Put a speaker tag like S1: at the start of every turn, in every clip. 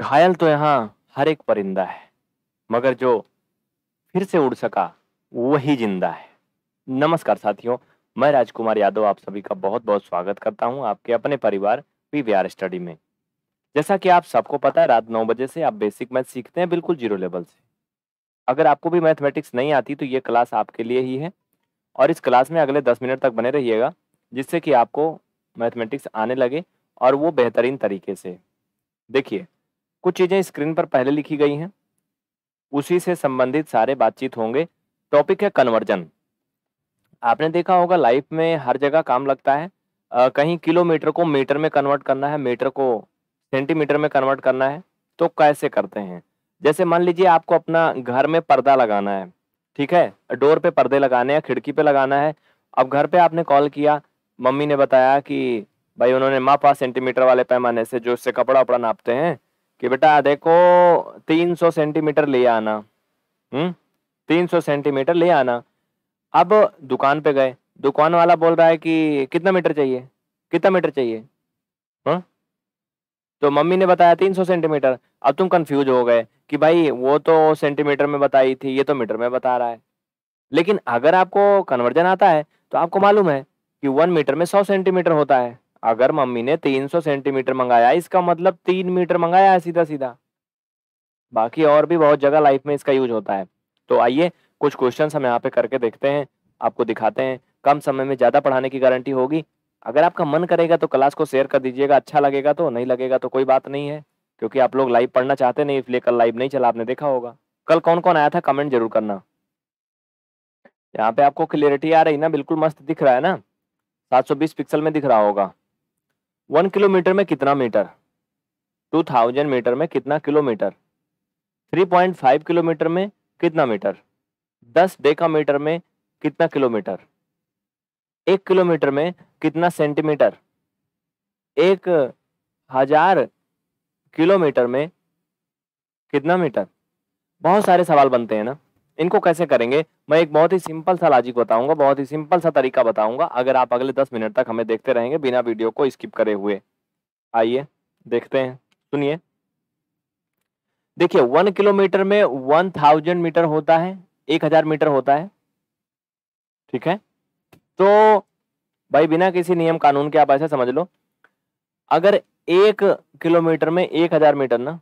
S1: घायल तो यहाँ हर एक परिंदा है मगर जो फिर से उड़ सका वही जिंदा है नमस्कार साथियों मैं राजकुमार यादव आप सभी का बहुत बहुत स्वागत करता हूं आपके अपने परिवार पी स्टडी में जैसा कि आप सबको पता है रात नौ बजे से आप बेसिक मैथ सीखते हैं बिल्कुल जीरो लेवल से अगर आपको भी मैथमेटिक्स नहीं आती तो ये क्लास आपके लिए ही है और इस क्लास में अगले दस मिनट तक बने रहिएगा जिससे कि आपको मैथमेटिक्स आने लगे और वो बेहतरीन तरीके से देखिए कुछ चीज़ें स्क्रीन पर पहले लिखी गई हैं उसी से संबंधित सारे बातचीत होंगे टॉपिक है कन्वर्जन आपने देखा होगा लाइफ में हर जगह काम लगता है आ, कहीं किलोमीटर को मीटर में कन्वर्ट करना है मीटर को सेंटीमीटर में कन्वर्ट करना है तो कैसे करते हैं जैसे मान लीजिए आपको अपना घर में पर्दा लगाना है ठीक है डोर पे पर्दे लगाने हैं खिड़की पे लगाना है अब घर पे आपने कॉल किया मम्मी ने बताया कि भाई उन्होंने मापा सेंटीमीटर वाले पैमाने से जो उससे कपड़ा वपड़ा नापते हैं कि बेटा देखो 300 सेंटीमीटर ले आना हम्म 300 सेंटीमीटर ले आना अब दुकान पे गए दुकान वाला बोल रहा है कि कितना मीटर चाहिए कितना मीटर चाहिए हाँ तो मम्मी ने बताया 300 सेंटीमीटर अब तुम कंफ्यूज हो गए कि भाई वो तो सेंटीमीटर में बताई थी ये तो मीटर में बता रहा है लेकिन अगर आपको कन्वर्जन आता है तो आपको मालूम है कि वन मीटर में सौ सेंटीमीटर होता है अगर मम्मी ने 300 सेंटीमीटर मंगाया इसका मतलब तीन मीटर मंगाया है सीधा सीधा बाकी और भी बहुत जगह लाइफ में इसका यूज होता है तो आइए कुछ क्वेश्चन हम यहाँ पे करके देखते हैं आपको दिखाते हैं कम समय में ज़्यादा पढ़ाने की गारंटी होगी अगर आपका मन करेगा तो क्लास को शेयर कर दीजिएगा अच्छा लगेगा तो नहीं लगेगा तो कोई बात नहीं है क्योंकि आप लोग लाइव पढ़ना चाहते नहीं इसलिए कल लाइव नहीं चला आपने देखा होगा कल कौन कौन आया था कमेंट जरूर करना यहाँ पे आपको क्लियरिटी आ रही ना बिल्कुल मस्त दिख रहा है ना 720 पिक्सल में दिख रहा होगा वन किलोमीटर में कितना मीटर टू थाउजेंड मीटर में कितना kilometre three point five kilometre में कितना मीटर दस मीटर में कितना किलोमीटर एक किलोमीटर में कितना सेंटीमीटर एक हजार किलोमीटर में कितना मीटर बहुत सारे सवाल बनते हैं ना इनको कैसे करेंगे मैं एक बहुत ही सिंपल सा लॉजिक बताऊंगा बहुत ही सिंपल सा तरीका बताऊंगा अगर आप अगले दस मिनट तक हमें देखते रहेंगे बिना वीडियो को स्किप करे हुए आइए देखते हैं सुनिए देखिए वन किलोमीटर में वन थाउजेंड मीटर होता है एक हजार मीटर होता है ठीक है तो भाई बिना किसी नियम कानून के आप ऐसा समझ लो अगर एक किलोमीटर में एक हजार मीटर ना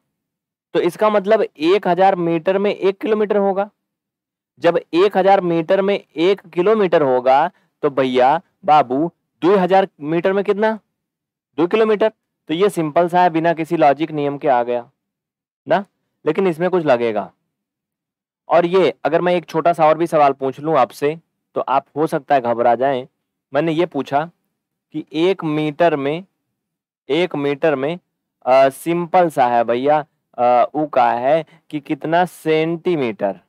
S1: तो इसका मतलब एक हजार मीटर में एक किलोमीटर होगा जब 1000 मीटर में एक किलोमीटर होगा तो भैया बाबू 2000 मीटर में कितना दो किलोमीटर तो ये सिंपल सा है बिना किसी लॉजिक नियम के आ गया ना लेकिन इसमें कुछ लगेगा और ये अगर मैं एक छोटा सा और भी सवाल पूछ लूँ आपसे तो आप हो सकता है घबरा जाए मैंने ये पूछा कि एक मीटर में एक मीटर में आ, सिंपल सा है भैया ऊ का है कि कितना सेंटीमीटर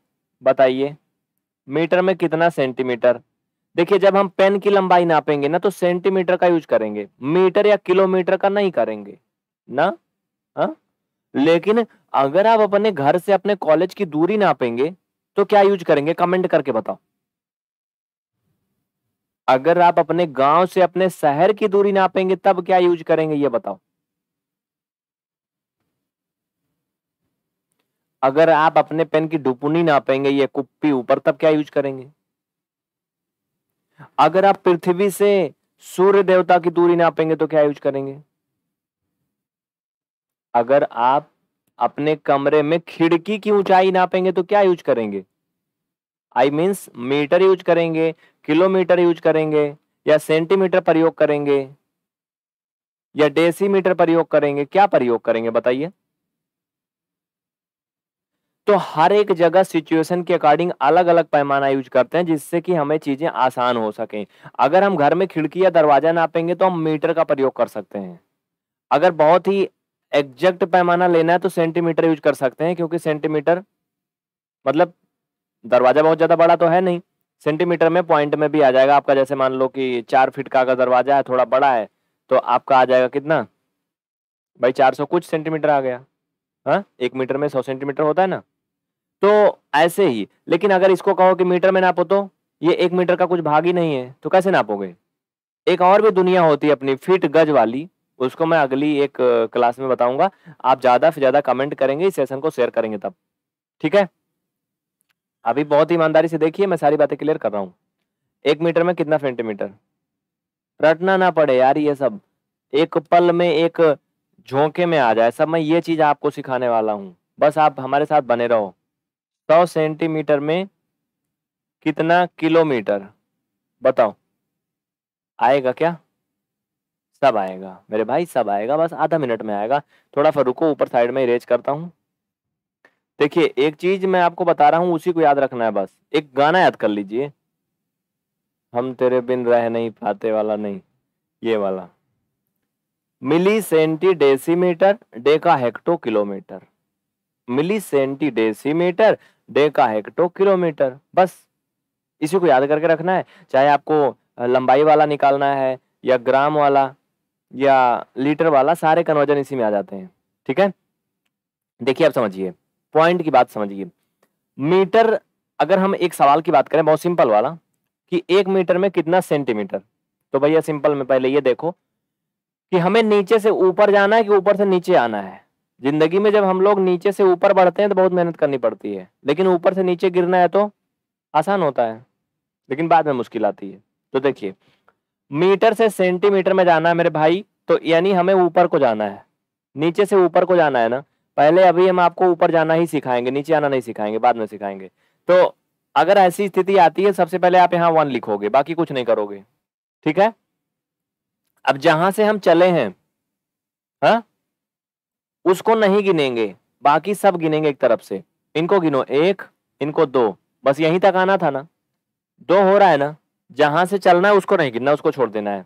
S1: बताइए मीटर में कितना सेंटीमीटर देखिए जब हम पेन की लंबाई नापेंगे ना तो सेंटीमीटर का यूज करेंगे मीटर या किलोमीटर का नहीं करेंगे ना हा? लेकिन अगर आप अपने घर से अपने कॉलेज की दूरी नापेंगे तो क्या यूज करेंगे कमेंट करके बताओ अगर आप अपने गांव से अपने शहर की दूरी नापेंगे तब क्या यूज करेंगे ये बताओ अगर आप अपने पेन की डुपुनी पेंगे या कुप्पी ऊपर तब क्या यूज करेंगे अगर आप पृथ्वी से सूर्य देवता की दूरी ना पेंगे तो क्या यूज करेंगे अगर आप अपने कमरे में खिड़की की ऊंचाई ना पेंगे तो क्या यूज करेंगे आई मीन्स मीटर यूज करेंगे किलोमीटर यूज करेंगे या सेंटीमीटर प्रयोग करेंगे या डेसीमीटर प्रयोग करेंगे क्या प्रयोग करेंगे बताइए तो हर एक जगह सिचुएशन के अकॉर्डिंग अलग अलग पैमाना यूज करते हैं जिससे कि हमें चीजें आसान हो सके अगर हम घर में खिड़की या दरवाजा नापेंगे तो हम मीटर का प्रयोग कर सकते हैं अगर बहुत ही एग्जैक्ट पैमाना लेना है तो सेंटीमीटर यूज कर सकते हैं क्योंकि सेंटीमीटर मतलब दरवाजा बहुत ज़्यादा बड़ा तो है नहीं सेंटीमीटर में पॉइंट में भी आ जाएगा आपका जैसे मान लो कि चार फीट का अगर दरवाजा है थोड़ा बड़ा है तो आपका आ जाएगा कितना भाई चार सौ कुछ सेंटीमीटर आ गया हाँ एक मीटर में सौ सेंटीमीटर होता है ना तो ऐसे ही लेकिन अगर इसको कहो कि मीटर में नापो तो ये एक मीटर का कुछ भाग ही नहीं है तो कैसे नापोगे एक और भी दुनिया होती है अपनी फिट गज वाली उसको मैं अगली एक क्लास में बताऊंगा आप ज़्यादा से ज़्यादा कमेंट करेंगे इस सेशन को शेयर करेंगे तब ठीक है अभी बहुत ईमानदारी से देखिए मैं सारी बातें क्लियर कर रहा हूँ एक मीटर में कितना सेंटीमीटर रटना ना पड़े यार ये सब एक पल में एक झोंके में आ जाए सब मैं ये चीज़ आपको सिखाने वाला हूँ बस आप हमारे साथ बने रहो सौ सेंटीमीटर में कितना किलोमीटर बताओ आएगा क्या सब आएगा मेरे भाई सब आएगा बस आधा मिनट में आएगा थोड़ा सा रुको ऊपर साइड में इरेज करता हूँ देखिए एक चीज मैं आपको बता रहा हूँ उसी को याद रखना है बस एक गाना याद कर लीजिए हम तेरे बिन रह नहीं पाते वाला नहीं ये वाला milli centi decimetre deca hecto kilometre milli centi decimetre deca hecto kilometre बस इसी को याद करके रखना है चाहे आपको लंबाई वाला निकालना है या ग्राम वाला या लीटर वाला सारे कन्वर्जन इसी में आ जाते हैं ठीक है देखिए आप समझिए पॉइंट की बात समझिए मीटर अगर हम एक सवाल की बात करें बहुत सिंपल वाला कि एक मीटर में कितना सेंटीमीटर तो भैया सिंपल में पहले ये देखो कि हमें नीचे से ऊपर जाना है कि ऊपर से नीचे आना है जिंदगी में जब हम लोग नीचे से ऊपर बढ़ते हैं तो बहुत मेहनत करनी पड़ती है लेकिन ऊपर से नीचे गिरना है तो आसान होता है लेकिन बाद में मुश्किल आती है तो देखिए मीटर से सेंटीमीटर में जाना है मेरे भाई तो यानी हमें ऊपर को जाना है नीचे से ऊपर को जाना है ना पहले अभी हम आपको ऊपर जाना ही सिखाएंगे नीचे आना नहीं सिखाएंगे बाद में सिखाएंगे तो अगर ऐसी स्थिति आती है सबसे पहले आप यहाँ वन लिखोगे बाकी कुछ नहीं करोगे ठीक है अब जहां से हम चले हैं हा? उसको नहीं गिनेंगे बाकी सब गिनेंगे एक तरफ से इनको गिनो एक इनको दो बस यहीं तक आना था ना दो हो रहा है ना जहां से चलना है उसको नहीं गिनना उसको छोड़ देना है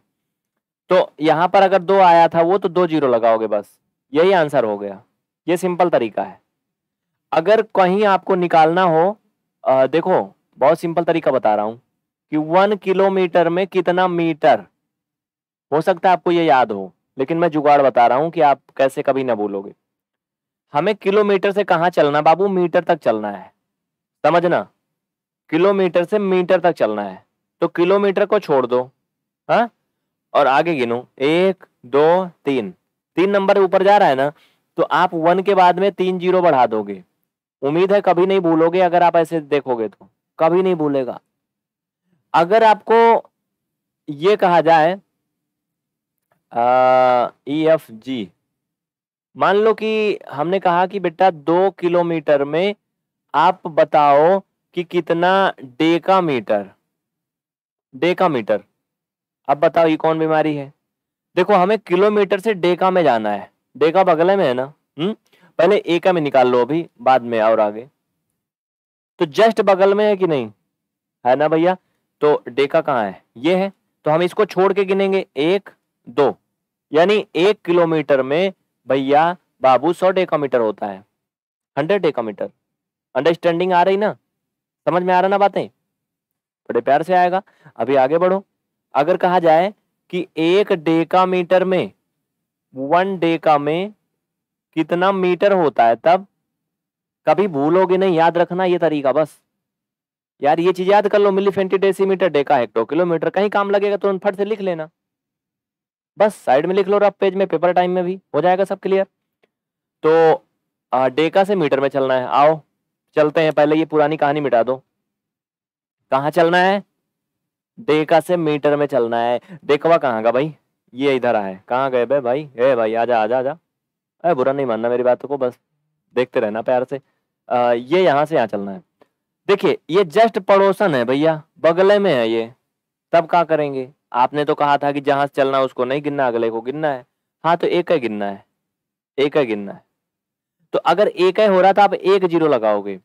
S1: तो यहां पर अगर दो आया था वो तो दो जीरो लगाओगे बस यही आंसर हो गया ये सिंपल तरीका है अगर कहीं आपको निकालना हो आ, देखो बहुत सिंपल तरीका बता रहा हूं कि वन किलोमीटर में कितना मीटर हो सकता है आपको ये याद हो लेकिन मैं जुगाड़ बता रहा हूँ कि आप कैसे कभी ना भूलोगे हमें किलोमीटर से कहाँ चलना बाबू मीटर तक चलना है समझना किलोमीटर से मीटर तक चलना है तो किलोमीटर को छोड़ दो हा? और आगे गिनो एक दो तीन तीन नंबर ऊपर जा रहा है ना तो आप वन के बाद में तीन जीरो बढ़ा दोगे उम्मीद है कभी नहीं भूलोगे अगर आप ऐसे देखोगे तो कभी नहीं भूलेगा अगर आपको ये कहा जाए ई एफ जी मान लो कि हमने कहा कि बेटा दो किलोमीटर में आप बताओ कि कितना डेका मीटर डेका मीटर अब बताओ ये कौन बीमारी है देखो हमें किलोमीटर से डेका में जाना है डेका बगले में है ना हम्म पहले एका में निकाल लो अभी बाद में और आगे तो जस्ट बगल में है कि नहीं है ना भैया तो डेका कहाँ है ये है तो हम इसको छोड़ के गिनेंगे एक दो यानी एक किलोमीटर में भैया बाबू सौ डेकोमीटर होता है हंड्रेड डेकोमीटर अंडरस्टैंडिंग आ रही ना समझ में आ रहा ना बातें बड़े प्यार से आएगा अभी आगे बढ़ो अगर कहा जाए कि एक डेका मीटर में वन डेका में कितना मीटर होता है तब कभी भूलोगे नहीं याद रखना ये तरीका बस यार ये चीज याद कर लो milli centi decimetre deca hecto kilometre कहीं काम लगेगा तुरंत फट से लिख लेना बस साइड में लिख लो रफ पेज में पेपर टाइम में भी हो जाएगा सब क्लियर तो डेका से मीटर में चलना है आओ चलते हैं पहले ये पुरानी कहानी मिटा दो कहाँ चलना है डेका से मीटर में चलना है देखवा कहाँ का भाई ये इधर आए कहाँ गए बे भाई ए भाई आजा आजा आजा अरे बुरा नहीं मानना मेरी बात को बस देखते रहना प्यार से आ, ये यहाँ से यहाँ चलना है देखिए ये जस्ट पड़ोसन है भैया बगले में है ये तब क्या करेंगे आपने तो कहा था कि जहां से चलना उसको नहीं गिनना अगले को गिनना है हाँ तो एक ही गिनना है एक ही गिनना है तो अगर एक हो रहा था आप एक जीरो लगाओगे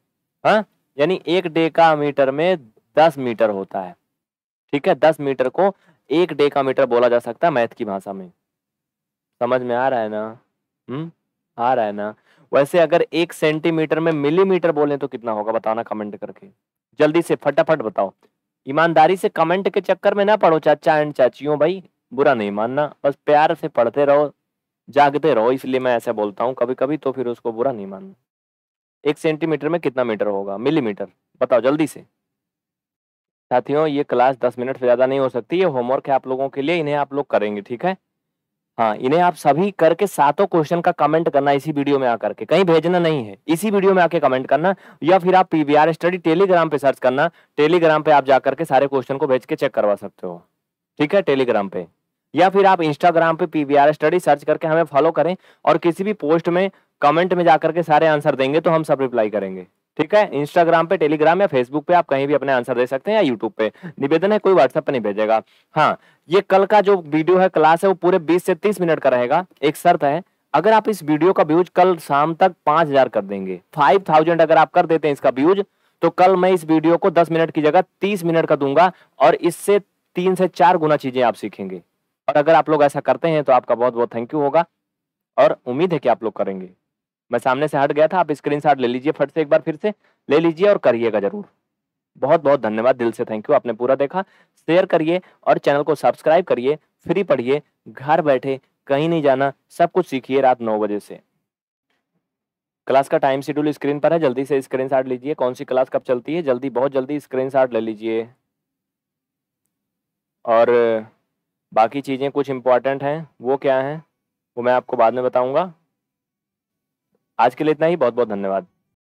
S1: हाँ यानी एक डेका मीटर में दस मीटर होता है ठीक है दस मीटर को एक डेका मीटर बोला जा सकता है मैथ की भाषा में समझ में आ रहा है ना हम्म आ रहा है ना वैसे अगर एक सेंटीमीटर में मिलीमीटर बोले तो कितना होगा बताना कमेंट करके जल्दी से फटाफट बताओ ईमानदारी से कमेंट के चक्कर में ना पढ़ो चाचा एंड चाचियों भाई बुरा नहीं मानना बस प्यार से पढ़ते रहो जागते रहो इसलिए मैं ऐसा बोलता हूँ कभी कभी तो फिर उसको बुरा नहीं मानना एक सेंटीमीटर में कितना मीटर होगा मिलीमीटर बताओ जल्दी से साथियों ये क्लास दस मिनट से ज़्यादा नहीं हो सकती ये होमवर्क है आप लोगों के लिए इन्हें आप लोग करेंगे ठीक है हाँ इन्हें आप सभी करके सातों क्वेश्चन का कमेंट करना इसी वीडियो में आकर के कहीं भेजना नहीं है इसी वीडियो में आके कमेंट करना या फिर आप पीवीआर स्टडी टेलीग्राम पे सर्च करना टेलीग्राम पे आप जाकर के सारे क्वेश्चन को भेज के चेक करवा सकते हो ठीक है टेलीग्राम पे या फिर आप इंस्टाग्राम पे पीवीआर स्टडी सर्च करके हमें फॉलो करें और किसी भी पोस्ट में कमेंट में जाकर के सारे आंसर देंगे तो हम सब रिप्लाई करेंगे ठीक है इंस्टाग्राम पे टेलीग्राम या फेसबुक पे आप कहीं भी अपने आंसर दे सकते हैं या यूट्यूब पे निवेदन है कोई व्हाट्सएप पे नहीं भेजेगा हाँ ये कल का जो वीडियो है क्लास है वो पूरे बीस से तीस मिनट का रहेगा एक शर्त है अगर आप इस वीडियो का व्यूज कल शाम तक पांच हजार कर देंगे फाइव थाउजेंड अगर आप कर देते हैं इसका व्यूज तो कल मैं इस वीडियो को दस मिनट की जगह तीस मिनट का दूंगा और इससे तीन से चार गुना चीजें आप सीखेंगे और अगर आप लोग ऐसा करते हैं तो आपका बहुत बहुत थैंक यू होगा और उम्मीद है कि आप लोग करेंगे मैं सामने से हट गया था आप स्क्रीन ले लीजिए फट से एक बार फिर से ले लीजिए और करिएगा जरूर बहुत बहुत धन्यवाद दिल से थैंक यू आपने पूरा देखा शेयर करिए और चैनल को सब्सक्राइब करिए फ्री पढ़िए घर बैठे कहीं नहीं जाना सब कुछ सीखिए रात नौ बजे से क्लास का टाइम शेड्यूल स्क्रीन पर है जल्दी से स्क्रीन लीजिए कौन सी क्लास कब चलती है जल्दी बहुत जल्दी स्क्रीन ले लीजिए और बाकी चीज़ें कुछ इम्पॉर्टेंट हैं वो क्या हैं वो मैं आपको बाद में बताऊंगा आज के लिए इतना ही बहुत बहुत धन्यवाद